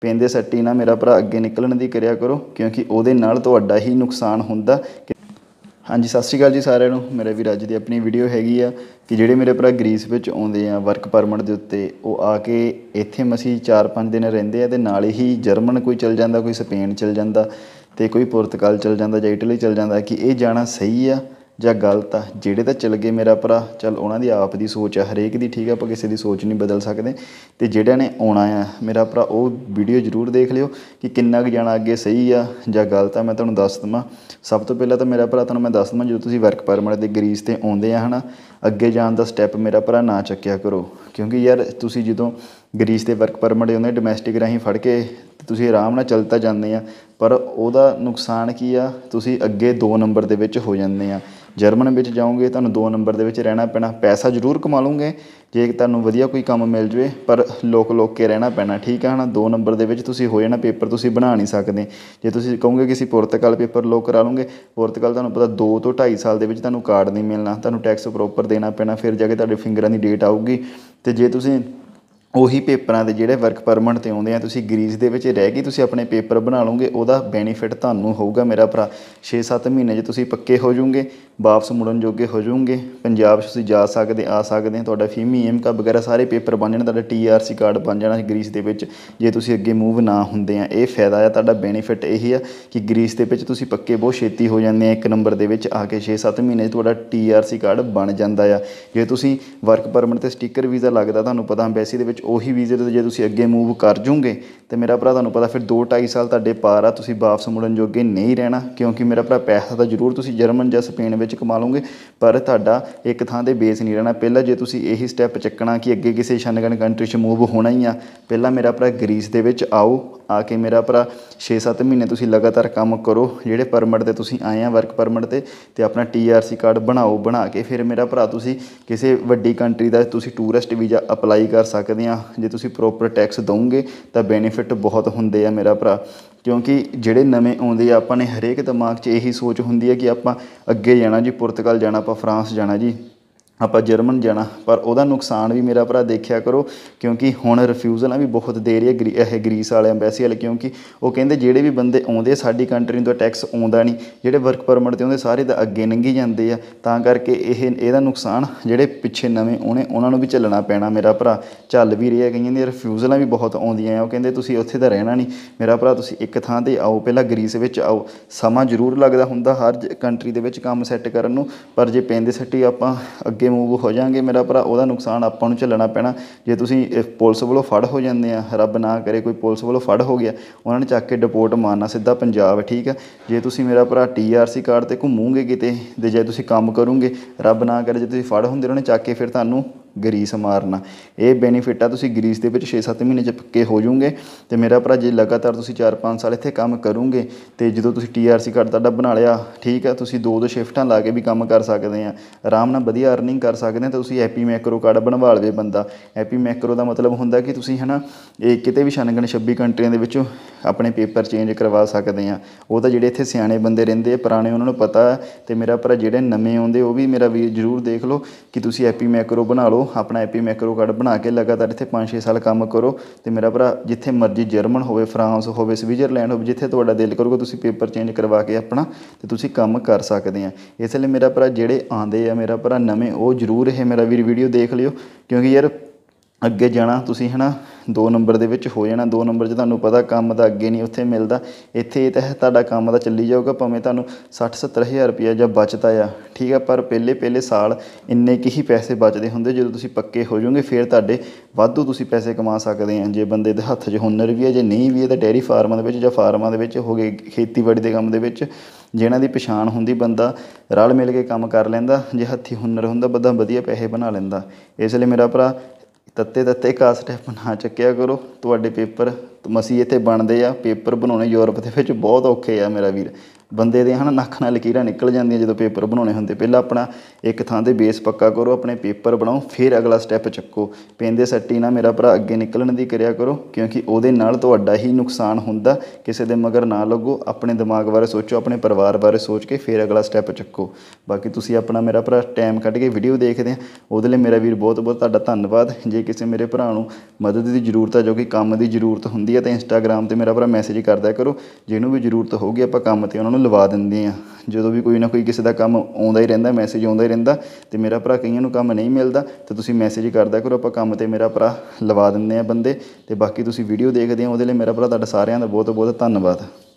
ਪੈਂਦੇ ਸੱਟੀ ਨਾ ਮੇਰਾ ਭਰਾ ਅੱਗੇ ਨਿਕਲਣ ਦੀ ਕਰਿਆ ਕਰੋ ਕਿਉਂਕਿ ਉਹਦੇ ਨਾਲ ਤੁਹਾਡਾ ਹੀ ਨੁਕਸਾਨ ਹੁੰਦਾ ਹਾਂਜੀ ਸਤਿ ਸ਼੍ਰੀ ਅਕਾਲ ਜੀ ਸਾਰਿਆਂ ਨੂੰ ਮੇਰੇ ਵੀਰ ਰਾਜ ਦੀ ਆਪਣੀ ਵੀਡੀਓ ਹੈਗੀ ਆ ਕਿ ਜਿਹੜੇ ਮੇਰੇ ਭਰਾ ਗ੍ਰੀਸ ਵਿੱਚ ਆਉਂਦੇ ਆ ਵਰਕ ਪਰਮਿਟ ਦੇ ਉੱਤੇ ਉਹ ਆ ਕੇ ਇੱਥੇ ਮਸੀ 4-5 ਦਿਨ ਰਹਿੰਦੇ ਆ ਤੇ ਨਾਲ ਹੀ ਜਰਮਨ ਕੋਈ ਚਲ ਜਾਂਦਾ ਕੋਈ ਸਪੇਨ ਚਲ ਜਾਂਦਾ ਤੇ ਕੋਈ ਪੁਰਤਗਾਲ ਚਲ ਜਾਂਦਾ ਜਾਂ ਇਟਲੀ ਚਲ ਜਾਂਦਾ ਕਿ ਇਹ ਜਾਣਾ ਸਹੀ ਆ ਜਾਂ ਗਲਤ ਆ ਜਿਹੜੇ ਤਾਂ ਚਲ ਗਏ ਮੇਰਾ ਭਰਾ ਚੱਲ ਉਹਨਾਂ ਦੀ ਆਪ ਦੀ ਸੋਚ ਆ ਹਰੇਕ ਦੀ ਠੀਕ ਆ ਆਪਾਂ ਕਿਸੇ ਦੀ ਸੋਚ ਨਹੀਂ ਬਦਲ ਸਕਦੇ ਤੇ ਜਿਹੜਿਆਂ ਨੇ ਆਉਣਾ ਆ ਮੇਰਾ ਭਰਾ ਉਹ ਵੀਡੀਓ ਜ਼ਰੂਰ ਦੇਖ ਲਿਓ ਕਿ ਕਿੰਨਾ ਕੁ ਜਾਣਾ ਅੱਗੇ ਸਹੀ ਆ ਜਾਂ ਗਲਤ ਆ ਮੈਂ ਤੁਹਾਨੂੰ ਦੱਸ ਦਵਾਂ ਸਭ ਤੋਂ ਪਹਿਲਾਂ ਤਾਂ ਮੇਰਾ ਭਰਾ ਤੁਹਾਨੂੰ ਮੈਂ ਦੱਸ ਦਵਾਂ ਜਦੋਂ ਤੁਸੀਂ ਵਰਕ ਪਰਮਿਟ ਦੇ ਗਰੀਸ ਤੇ ਆਉਂਦੇ ਆ ਹਨਾ ਅੱਗੇ ਜਾਣ ਦਾ ਸਟੈਪ ਮੇਰਾ ਭਰਾ ਨਾ ਚੱਕਿਆ ਕਰੋ ਕਿਉਂਕਿ ਯਾਰ ਤੁਸੀਂ ਜਦੋਂ ਗਰੀਸ ਤੇ ਵਰਕ ਪਰਮਿਟ ਆਉਂਦੇ ਡੋਮੈਸਟਿਕ ਰਾਹੀਂ ਫੜ ਕੇ ਤੁਸੀਂ ਆਰਾਮ ਨਾਲ ਚਲਤਾ ਜਾਂਦੇ ਆ ਪਰ ਉਹਦਾ ਨੁਕਸਾਨ ਕੀ ਆ ਤੁਸੀਂ ਅੱਗੇ 2 ਨੰਬਰ ਦੇ ਵਿੱਚ ਹੋ ਜਾਂਦੇ ਆ ਜਰਮਨ ਵਿੱਚ ਜਾਓਗੇ ਤੁਹਾਨੂੰ 2 ਨੰਬਰ ਦੇ ਵਿੱਚ ਰਹਿਣਾ ਪੈਣਾ ਪੈਸਾ ਜ਼ਰੂਰ ਕਮਾ ਲਓਗੇ ਜੇ ਤੁਹਾਨੂੰ ਵਧੀਆ ਕੋਈ ਕੰਮ ਮਿਲ ਜਵੇ ਪਰ ਲੋਕ ਲੋਕ ਕੇ ਰਹਿਣਾ ਪੈਣਾ ਠੀਕ ਹੈ ਨਾ 2 ਨੰਬਰ ਦੇ ਵਿੱਚ ਤੁਸੀਂ ਹੋ ਜਾਣਾ ਪੇਪਰ ਤੁਸੀਂ ਬਣਾ ਨਹੀਂ ਸਕਦੇ ਜੇ ਤੁਸੀਂ ਕਹੋਗੇ ਕਿ ਅਸੀਂ ਪੁਰਤਗਾਲ ਪੇਪਰ ਲੋਕ ਕਰਾ ਲਓਗੇ ਪੁਰਤਗਾਲ ਤੁਹਾਨੂੰ ਪਤਾ 2 ਤੋਂ 2.5 ਸਾਲ ਦੇ ਵਿੱਚ ਤੁਹਾਨੂੰ ਕਾਰਡ ਨਹੀਂ ਮਿਲਣਾ ਤੁਹਾਨੂੰ ਟੈਕਸ ਪ੍ਰੋਪਰ ਦੇਣਾ ਪੈਣਾ ਫਿਰ ਜਾ ਕੇ ਤੁਹਾਡੇ ਫਿੰਗਰਾਂ ਦੀ ਡੇਟ ਆਊਗੀ ਤੇ ਜੇ ਤੁਸੀਂ ਉਹੀ ਪੇਪਰਾਂ ਦੇ ਜਿਹੜੇ ਵਰਕ ਪਰਮਿਟ ਤੇ ਆਉਂਦੇ ਆ ਤੁਸੀਂ ਗ੍ਰੀਸ ਦੇ ਵਿੱਚ ਰਹਿ ਕੇ ਤੁਸੀਂ ਆਪਣੇ ਪੇਪਰ ਬਣਾ ਲਓਗੇ ਉਹਦਾ ਬੈਨੀਫਿਟ ਤੁਹਾਨੂੰ ਹੋਊਗਾ ਮੇਰਾ ਭਰਾ 6-7 ਮਹੀਨੇ 'ਚ ਤੁਸੀਂ ਪੱਕੇ ਹੋ ਜਾਓਗੇ ਵਾਪਸ ਮੁੜਨ ਜੋਗੇ ਹੋ ਜਾਓਗੇ ਪੰਜਾਬ ਤੁਸੀਂ ਜਾ ਸਕਦੇ ਆ ਸਕਦੇ ਆ ਤੁਹਾਡਾ ਫੀਮੀ ਕਾ ਵਗੈਰਾ ਸਾਰੇ ਪੇਪਰ ਬਣ ਜਾਣਾ ਤੁਹਾਡਾ ਟੀਆਰਸੀ ਕਾਰਡ ਬਣ ਜਾਣਾ ਗ੍ਰੀਸ ਦੇ ਵਿੱਚ ਜੇ ਤੁਸੀਂ ਅੱਗੇ ਮੂਵ ਨਾ ਹੁੰਦੇ ਆ ਇਹ ਫਾਇਦਾ ਆ ਤੁਹਾਡਾ ਬੈਨੀਫਿਟ ਇਹੀ ਆ ਕਿ ਗ੍ਰੀਸ ਦੇ ਵਿੱਚ ਤੁਸੀਂ ਪੱਕੇ ਬਹੁਤ ਛੇਤੀ ਹੋ ਜਾਂਦੇ ਆ ਇੱਕ ਨੰਬਰ ਦੇ ਵਿੱਚ ਆ ਕੇ 6-7 ਮਹੀਨੇ 'ਚ ਤੁਹਾਡਾ ਟੀਆਰਸੀ ਕਾਰਡ ਬਣ ਜਾਂਦਾ ਆ ਜੇ ਤੁਸੀਂ ਵਰਕ ਪਰਮਿਟ ਤੇ ਸਟicker ਵੀਜ਼ਾ ਲੱਗਦਾ ਤੁਹਾਨੂੰ ਪਤਾ ਅੰਬੈਸੀ ਦੇ ਵਿੱਚ ਉਹੀ ਵੀਜ਼ੇ ਤੇ ਜੇ ਤੁਸੀਂ ਅੱਗੇ ਮੂਵ ਕਰ ਜੂਗੇ ਤੇ ਮੇਰਾ ਭਰਾ ਤੁਹਾਨੂੰ ਪਤਾ ਫਿਰ 2 2.5 ਸਾਲ ਤੁਹਾਡੇ ਪਾਰ ਆ ਤੁਸੀਂ ਵਾਪਸ ਮੁੜਨ ਜੋਗੇ ਨਹੀਂ ਰਹਿਣਾ ਕਿਉਂਕਿ ਮੇਰਾ ਭਰਾ ਪੈਸਾ ਤਾਂ ਜ਼ਰੂਰ ਤੁਸੀਂ ਜਰਮਨ ਜਾਂ ਸਪੇਨ ਵਿੱਚ ਕਮਾ ਲਓਗੇ ਪਰ ਤੁਹਾਡਾ ਇੱਕ ਥਾਂ ਤੇ ਬੇਸ ਨਹੀਂ ਰਹਿਣਾ ਪਹਿਲਾਂ ਜੇ ਤੁਸੀਂ ਇਹੀ ਸਟੈਪ ਚੱਕਣਾ ਕਿ ਅੱਗੇ ਕਿਸੇ ਸ਼ਾਨਗਣ ਕੰਟਰੀ 'ਚ ਮੂਵ ਹੋਣਾ ਹੀ ਆ ਪਹਿਲਾਂ ਮੇਰਾ ਭਰਾ ਗ੍ਰੀਸ ਦੇ ਵਿੱਚ ਆਓ ਆ ਕੇ ਮੇਰਾ ਭਰਾ 6-7 ਮਹੀਨੇ ਤੁਸੀਂ ਲਗਾਤਾਰ ਕੰਮ ਕਰੋ ਜਿਹੜੇ ਪਰਮਿਟ ਤੇ ਤੁਸੀਂ ਆਏ ਆ ਵਰਕ ਪਰਮਿਟ ਤੇ ਤੇ ਆਪਣਾ ਟੀਆਰਸੀ ਕਾਰਡ ਬਣਾਓ ਬਣਾ ਕੇ ਫਿਰ ਮੇਰਾ ਭਰਾ ਤੁਸੀਂ ਕਿਸੇ ਵੱਡੀ ਕੰਟਰੀ ਦਾ ਤੁਸੀਂ ਟੂਰਿਸਟ ਵੀਜ਼ਾ ਅਪਲਾਈ ਕਰ ਸਕਦੇ ਆ ਜੇ ਤੁਸੀਂ ਪ੍ਰੋਪਰ ਟੈਕਸ ਦੋਗੇ ਤਾਂ ਬੈਨੀਫਿਟ ਬਹੁਤ ਹੁੰਦੇ ਆ ਮੇਰਾ ਭਰਾ ਕਿਉਂਕਿ ਜਿਹੜੇ ਨਵੇਂ ਆਉਂਦੇ ਆ ਆਪਾਂ ਨੇ ਹਰੇਕ ਦਿਮਾਗ 'ਚ ਇਹੀ ਸੋਚ ਹੁੰਦੀ ਹੈ ਕਿ ਆਪਾਂ ਅੱਗੇ ਜਾਣਾ ਜੀ ਪੁਰਤਗਾਲ ਜਾਣਾ ਆਪਾਂ ਫਰਾਂਸ ਜਾਣਾ ਜੀ ਆਪਾਂ ਜਰਮਨ ਜਾਣਾ ਪਰ ਉਹਦਾ ਨੁਕਸਾਨ ਵੀ ਮੇਰਾ ਭਰਾ ਦੇਖਿਆ ਕਰੋ ਕਿਉਂਕਿ ਹੁਣ ਰਿਫਿਊਜ਼ਲਾਂ ਵੀ ਬਹੁਤ ਦੇ ਰਹੀ ਹੈ ਇਹ ਗ੍ਰੀਸ ਵਾਲੇ ਐਮਬੈਸੀ ਵਾਲੇ ਕਿਉਂਕਿ ਉਹ ਕਹਿੰਦੇ ਜਿਹੜੇ ਵੀ ਬੰਦੇ ਆਉਂਦੇ ਸਾਡੀ ਕੰਟਰੀ ਤੋਂ ਟੈਕਸ ਆਉਂਦਾ ਨਹੀਂ ਜਿਹੜੇ ਵਰਕ ਪਰਮਿਟ ਤੇ ਆਉਂਦੇ ਸਾਰੇ ਤਾਂ ਅੱਗੇ ਨੰਗੀ ਜਾਂਦੇ ਆ ਤਾਂ ਕਰਕੇ ਇਹ ਇਹਦਾ ਨੁਕਸਾਨ ਜਿਹੜੇ ਪਿੱਛੇ ਨਵੇਂ ਉਹਨੇ ਉਹਨਾਂ ਨੂੰ ਵੀ ਚੱਲਣਾ ਪੈਣਾ ਮੇਰਾ ਭਰਾ ਚੱਲ ਵੀ ਰਿਹਾ ਕਈਆਂ ਦੀਆਂ ਰਿਫਿਊਜ਼ਲਾਂ ਵੀ ਬਹੁਤ ਆਉਂਦੀਆਂ ਆ ਉਹ ਕਹਿੰਦੇ ਤੁਸੀਂ ਉੱਥੇ ਤਾਂ ਰਹਿਣਾ ਨਹੀਂ ਮੇਰਾ ਭਰਾ ਤੁਸੀਂ ਇੱਕ ਥਾਂ ਤੇ ਆਓ ਪਹਿਲਾਂ ਗ੍ਰੀਸ ਵਿੱਚ ਆਓ ਸਮਾਂ ਜ਼ਰੂਰ ਲੱਗਦਾ ਹੁੰਦਾ ਹਰ ਕੰਟਰੀ ਦੇ ਵਿੱਚ ਕੰਮ ਸੈੱਟ ਕਰਨ ਨੂੰ ਪਰ ਜੇ ਪੈਂਦੇ ਸੱਟੀ ਆਪਾਂ ਅੱਗੇ ਅੱਗੇ ਮੂਵ ਹੋ ਜਾਾਂਗੇ ਮੇਰਾ ਭਰਾ ਉਹਦਾ ਨੁਕਸਾਨ ਆਪਾਂ ਨੂੰ ਝੱਲਣਾ ਪੈਣਾ ਜੇ ਤੁਸੀਂ ਪੁਲਿਸ ਵੱਲੋਂ ਫੜ ਹੋ ਜਾਂਦੇ ਆ ਰੱਬ ਨਾ ਕਰੇ ਕੋਈ ਪੁਲਿਸ ਵੱਲੋਂ ਫੜ ਹੋ ਗਿਆ ਉਹਨਾਂ ਨੇ ਚੱਕ ਕੇ ਡਿਪੋਰਟ ਮਾਰਨਾ ਸਿੱਧਾ ਪੰਜਾਬ ਠੀਕ ਆ ਜੇ ਤੁਸੀਂ ਮੇਰਾ ਭਰਾ ਟੀਆਰਸੀ ਕਾਰਡ ਤੇ ਘੁੰਮੂਗੇ ਕਿਤੇ ਤੇ ਜੇ ਤੁਸੀਂ ਕੰਮ ਕਰੋਗੇ ਰੱਬ ਨਾ ਕਰੇ ਜੇ ਤੁਸੀਂ ਫੜ ਹੁੰਦੇ ਉਹਨਾਂ ਨੇ ਚੱਕ ਕੇ ਫਿਰ ਤੁਹਾਨੂੰ ਗਰੀਸ ਮਾਰਨਾ ਇਹ ਬੈਨੀਫਿਟ ਆ ਤੁਸੀਂ ਗਰੀਸ ਦੇ ਵਿੱਚ 6-7 ਮਹੀਨੇ ਚ ਪੱਕੇ ਹੋ ਜਾਓਗੇ ਤੇ ਮੇਰਾ ਭਰਾ ਜੇ ਲਗਾਤਾਰ ਤੁਸੀਂ 4-5 ਸਾਲ ਇੱਥੇ ਕੰਮ ਕਰੋਗੇ ਤੇ ਜਦੋਂ ਤੁਸੀਂ ਟੀਆਰਸੀ ਕਾਰਡ ਤੁਹਾਡਾ ਬਣਾ ਲਿਆ ਠੀਕ ਆ ਤੁਸੀਂ ਦੋ ਦੋ ਸ਼ਿਫਟਾਂ ਲਾ ਕੇ ਵੀ ਕੰਮ ਕਰ ਸਕਦੇ ਆ ਆਰਾਮ ਨਾਲ ਵਧੀਆ ਅਰਨਿੰਗ ਕਰ ਸਕਦੇ ਆ ਤੇ ਤੁਸੀਂ ਐਪੀ ਮੈਕਰੋ ਕਾਰਡ ਬਣਵਾ ਲਵੇ ਬੰਦਾ ਐਪੀ ਮੈਕਰੋ ਦਾ ਮਤਲਬ ਹੁੰਦਾ ਕਿ ਤੁਸੀਂ ਹਨਾ ਇਹ ਕਿਤੇ ਵੀ ਸ਼ਨਗਨ 26 ਕੰਟਰੀਆਂ ਦੇ ਵਿੱਚੋਂ ਆਪਣੇ ਪੇਪਰ ਚੇਂਜ ਕਰਵਾ ਸਕਦੇ ਆ ਉਹ ਤਾਂ ਜਿਹੜੇ ਇੱਥੇ ਸਿਆਣੇ ਬੰਦੇ ਰਹਿੰਦੇ ਆ ਪੁਰਾਣੇ ਉਹਨਾਂ ਨੂੰ ਪਤਾ ਤੇ ਮੇਰਾ ਭਰਾ ਜਿਹੜੇ ਨਵੇਂ ਆਉਂਦੇ ਉਹ ਵੀ ਮੇਰਾ ਵੀ ਜਰੂਰ ਦੇਖ ਲਓ ਕਿ ਤੁਸੀਂ ਐਪੀ ਮੈਕਰੋ ਬਣਾ ਲਓ ਆਪਣਾ ਐਪੀ ਮੈਕਰੋ ਕਾਰਡ ਬਣਾ ਕੇ ਲਗਾਤਾਰ ਇੱਥੇ 5-6 ਸਾਲ ਕੰਮ ਕਰੋ ਤੇ ਮੇਰਾ ਭਰਾ ਜਿੱਥੇ ਮਰਜ਼ੀ ਜਰਮਨ ਹੋਵੇ ਫਰਾਂਸ ਹੋਵੇ ਸਵਿਟਜ਼ਰਲੈਂਡ ਹੋਵੇ ਜਿੱਥੇ ਤੁਹਾਡਾ ਦਿਲ ਕਰੂਗਾ ਤੁਸੀਂ ਪੇਪਰ ਚੇਂਜ ਕਰਵਾ ਕੇ ਆਪਣਾ ਤੇ ਤੁਸੀਂ ਕੰਮ ਕਰ ਸਕਦੇ ਆ ਇਸ ਲਈ ਮੇਰਾ ਭਰਾ ਜਿਹੜੇ ਆਂਦੇ ਆ ਮੇਰਾ ਭਰਾ ਨਵੇਂ ਉਹ ਜ਼ਰੂਰ ਇਹ ਮੇਰਾ ਵੀਰ ਵੀਡੀਓ ਦੇਖ ਲਿਓ ਕਿਉਂਕਿ ਯਾਰ ਅੱਗੇ ਜਾਣਾ ਤੁਸੀਂ ਹਨਾ 2 ਨੰਬਰ ਦੇ ਵਿੱਚ ਹੋ ਜਾਣਾ 2 ਨੰਬਰ 'ਚ ਤੁਹਾਨੂੰ ਪਤਾ ਕੰਮ ਦਾ ਅੱਗੇ ਨਹੀਂ ਉੱਥੇ ਮਿਲਦਾ ਇੱਥੇ ਇਹ ਤਾਂ ਤੁਹਾਡਾ ਕੰਮ ਦਾ ਚੱਲੀ ਜਾਊਗਾ ਭਾਵੇਂ ਤੁਹਾਨੂੰ 60 70000 ਰੁਪਇਆ ਜਾਂ ਬਚਦਾ ਆ ਠੀਕ ਆ ਪਰ ਪਹਿਲੇ ਪਹਿਲੇ ਸਾਲ ਇੰਨੇ ਕਿਹੀ ਹੀ ਪੈਸੇ ਬਚਦੇ ਹੁੰਦੇ ਜਦੋਂ ਤੁਸੀਂ ਪੱਕੇ ਹੋ ਜਾਓਗੇ ਫਿਰ ਤੁਹਾਡੇ ਵਾਧੂ ਤੁਸੀਂ ਪੈਸੇ ਕਮਾ ਸਕਦੇ ਆ ਜੇ ਬੰਦੇ ਦੇ ਹੱਥ 'ਚ ਹੁਨਰ ਵੀ ਹੈ ਜੇ ਨਹੀਂ ਵੀ ਹੈ ਤਾਂ ਡੇਅਰੀ ਫਾਰਮਾਂ ਦੇ ਵਿੱਚ ਜਾਂ ਫਾਰਮਾਂ ਦੇ ਵਿੱਚ ਹੋ ਗਏ ਖੇਤੀਬਾੜੀ ਦੇ ਕੰਮ ਦੇ ਵਿੱਚ ਜਿਹਨਾਂ ਦੀ ਪਛਾਣ ਹੁੰਦੀ ਬੰਦਾ ਰਲ ਮਿਲ ਕੇ ਕੰਮ ਕਰ ਲੈਂਦਾ ਜੇ ਹੱਥੀ ਹੁਨਰ ਹੁੰਦਾ ਬੰਦਾ ਵਧੀਆ ਪੈਸੇ ਬਣਾ ਲੈਂਦਾ ਇਸ ਲਈ ਮੇਰਾ ਭਰਾ ਤੱਤੇ ਤੱਤੇ ਕਾਸਟ ਆਪਾਂ ਨਾ ਚੱਕਿਆ ਕਰੋ ਤੁਹਾਡੇ ਪੇਪਰ ਮਸੀਹ ਇੱਥੇ ਬਣਦੇ ਆ ਪੇਪਰ ਬਣਾਉਣੇ ਯੂਰਪ ਦੇ ਵਿੱਚ ਬਹੁਤ ਔਖੇ ਆ ਮੇਰਾ ਵੀਰ ਬੰਦੇ ਦੇ ਹਨ ਨੱਖ ਨਾਲ ਲਕੀਰਾਂ ਨਿਕਲ ਜਾਂਦੀਆਂ ਜਦੋਂ ਪੇਪਰ ਬਣਾਉਣੇ ਹੁੰਦੇ ਪਹਿਲਾਂ ਆਪਣਾ ਇੱਕ ਥਾਂ ਤੇ ਬੇਸ ਪੱਕਾ ਕਰੋ ਆਪਣੇ ਪੇਪਰ ਬਣਾਓ ਫਿਰ ਅਗਲਾ ਸਟੈਪ ਚੱਕੋ ਪੈਂਦੇ ਸੱਟੀ ਨਾ ਮੇਰਾ ਭਰਾ ਅੱਗੇ ਨਿਕਲਣ ਦੀ ਕਰਿਆ ਕਰੋ ਕਿਉਂਕਿ ਉਹਦੇ ਨਾਲ ਤੁਹਾਡਾ ਹੀ ਨੁਕਸਾਨ ਹੁੰਦਾ ਕਿਸੇ ਦੇ ਮਗਰ ਨਾ ਲੱਗੋ ਆਪਣੇ ਦਿਮਾਗ ਬਾਰੇ ਸੋਚੋ ਆਪਣੇ ਪਰਿਵਾਰ ਬਾਰੇ ਸੋਚ ਕੇ ਫਿਰ ਅਗਲਾ ਸਟੈਪ ਚੱਕੋ ਬਾਕੀ ਤੁਸੀਂ ਆਪਣਾ ਮੇਰਾ ਭਰਾ ਟਾਈਮ ਕੱਢ ਕੇ ਵੀਡੀਓ ਦੇਖਦੇ ਆ ਉਹਦੇ ਲਈ ਮੇਰਾ ਵੀਰ ਬਹੁਤ ਬਹੁਤ ਤੁਹਾਡਾ ਧੰਨਵਾਦ ਜੇ ਕਿਸੇ ਮੇਰੇ ਭਰਾ ਨੂੰ ਮਦਦ ਦੀ ਜ਼ਰੂਰਤ ਹੈ ਜੋ ਕਿ ਕੰਮ ਦੀ ਜ਼ਰੂਰਤ ਹੁੰਦੀ ਹੁੰਦੀ ਹੈ ਤਾਂ ਇੰਸਟਾਗ੍ਰam ਤੇ ਮੇਰਾ ਭਰਾ ਮੈਸੇਜ ਕਰਦਾ ਕਰੋ ਜਿਹਨੂੰ ਵੀ ਜ਼ਰੂਰਤ ਹੋਊਗੀ ਆਪਾਂ ਕੰਮ ਤੇ ਉਹਨਾਂ ਨੂੰ ਲਵਾ ਦਿੰਦੇ ਆ ਜਦੋਂ ਵੀ ਕੋਈ ਨਾ ਕੋਈ ਕਿਸੇ ਦਾ ਕੰਮ ਆਉਂਦਾ ਹੀ ਰਹਿੰਦਾ ਮੈਸੇਜ ਆਉਂਦਾ ਹੀ ਰਹਿੰਦਾ ਤੇ ਮੇਰਾ ਭਰਾ ਕਈਆਂ ਨੂੰ ਕੰਮ ਨਹੀਂ ਮਿਲਦਾ ਤੇ ਤੁਸੀਂ ਮੈਸੇਜ ਕਰਦਾ ਕਰੋ ਆਪਾਂ ਕੰਮ ਤੇ ਮੇਰਾ ਭਰਾ ਲਵਾ ਦਿੰਦੇ ਆ ਬੰਦੇ ਤੇ ਬਾਕੀ ਤੁਸੀਂ ਵੀਡੀਓ ਦੇਖਦੇ ਆ ਉਹਦੇ ਲਈ ਮੇਰਾ ਭਰਾ ਤੁਹਾਡਾ ਸਾਰਿਆਂ ਦਾ ਬਹੁਤ ਬਹੁਤ ਧੰਨਵਾਦ